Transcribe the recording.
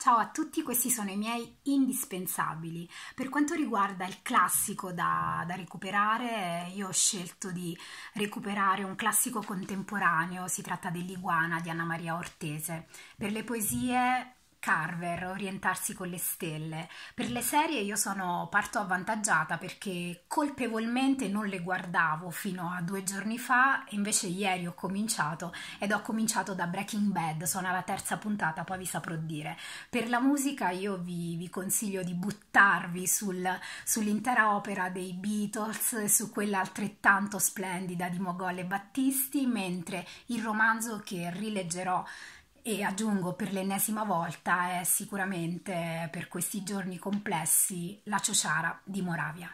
Ciao a tutti, questi sono i miei indispensabili. Per quanto riguarda il classico da, da, recuperare, io ho scelto di recuperare un classico contemporaneo, si tratta dell'Iguana di Anna Maria Ortese. Per le poesie Carver, Orientarsi con le stelle. Per le serie io sono parto avvantaggiata perché colpevolmente non le guardavo fino a due giorni fa, invece ieri ho cominciato ed ho cominciato da Breaking Bad, sono alla terza puntata, poi vi saprò dire. Per la musica io vi, vi consiglio di buttarvi sul, sull'intera opera dei Beatles, su quella altrettanto splendida di Mogol e Battisti, mentre il romanzo che rileggerò e aggiungo per l'ennesima volta è eh, sicuramente per questi giorni complessi la ciociara di Moravia.